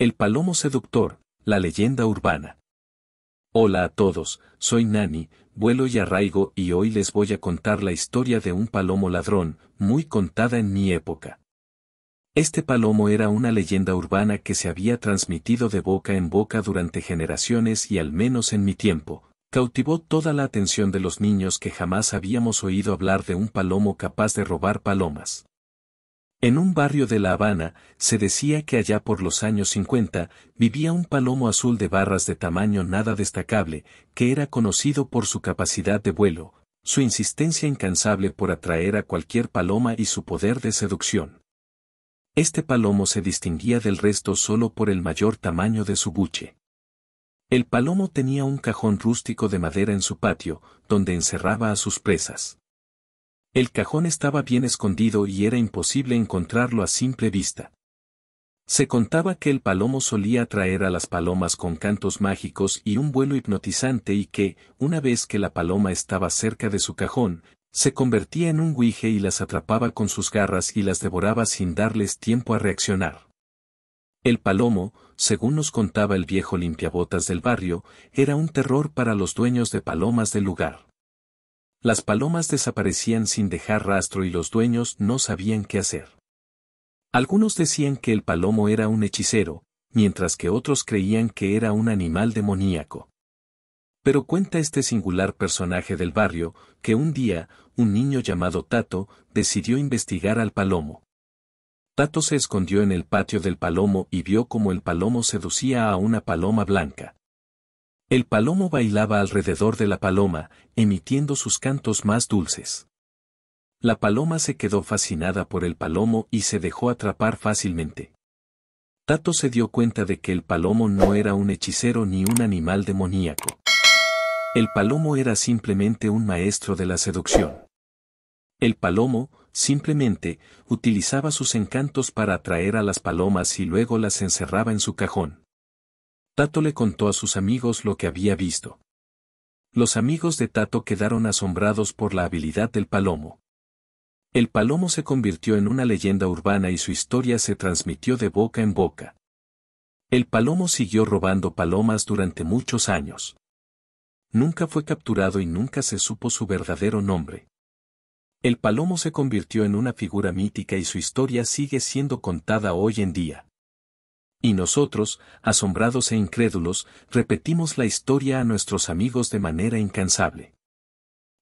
El Palomo Seductor, la leyenda urbana. Hola a todos, soy Nani, vuelo y arraigo y hoy les voy a contar la historia de un palomo ladrón, muy contada en mi época. Este palomo era una leyenda urbana que se había transmitido de boca en boca durante generaciones y al menos en mi tiempo, cautivó toda la atención de los niños que jamás habíamos oído hablar de un palomo capaz de robar palomas. En un barrio de La Habana, se decía que allá por los años 50, vivía un palomo azul de barras de tamaño nada destacable, que era conocido por su capacidad de vuelo, su insistencia incansable por atraer a cualquier paloma y su poder de seducción. Este palomo se distinguía del resto solo por el mayor tamaño de su buche. El palomo tenía un cajón rústico de madera en su patio, donde encerraba a sus presas. El cajón estaba bien escondido y era imposible encontrarlo a simple vista. Se contaba que el palomo solía atraer a las palomas con cantos mágicos y un vuelo hipnotizante y que, una vez que la paloma estaba cerca de su cajón, se convertía en un guije y las atrapaba con sus garras y las devoraba sin darles tiempo a reaccionar. El palomo, según nos contaba el viejo limpiabotas del barrio, era un terror para los dueños de palomas del lugar. Las palomas desaparecían sin dejar rastro y los dueños no sabían qué hacer. Algunos decían que el palomo era un hechicero, mientras que otros creían que era un animal demoníaco. Pero cuenta este singular personaje del barrio que un día, un niño llamado Tato decidió investigar al palomo. Tato se escondió en el patio del palomo y vio cómo el palomo seducía a una paloma blanca. El palomo bailaba alrededor de la paloma, emitiendo sus cantos más dulces. La paloma se quedó fascinada por el palomo y se dejó atrapar fácilmente. Tato se dio cuenta de que el palomo no era un hechicero ni un animal demoníaco. El palomo era simplemente un maestro de la seducción. El palomo, simplemente, utilizaba sus encantos para atraer a las palomas y luego las encerraba en su cajón. Tato le contó a sus amigos lo que había visto. Los amigos de Tato quedaron asombrados por la habilidad del palomo. El palomo se convirtió en una leyenda urbana y su historia se transmitió de boca en boca. El palomo siguió robando palomas durante muchos años. Nunca fue capturado y nunca se supo su verdadero nombre. El palomo se convirtió en una figura mítica y su historia sigue siendo contada hoy en día. Y nosotros, asombrados e incrédulos, repetimos la historia a nuestros amigos de manera incansable.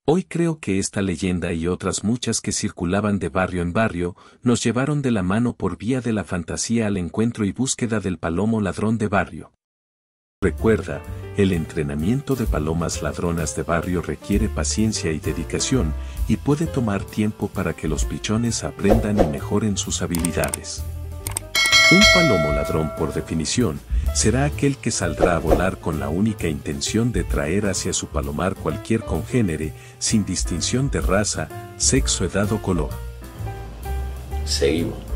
Hoy creo que esta leyenda y otras muchas que circulaban de barrio en barrio nos llevaron de la mano por vía de la fantasía al encuentro y búsqueda del palomo ladrón de barrio. Recuerda, el entrenamiento de palomas ladronas de barrio requiere paciencia y dedicación y puede tomar tiempo para que los pichones aprendan y mejoren sus habilidades. Un palomo ladrón por definición será aquel que saldrá a volar con la única intención de traer hacia su palomar cualquier congénere sin distinción de raza, sexo, edad o color. Seguimos.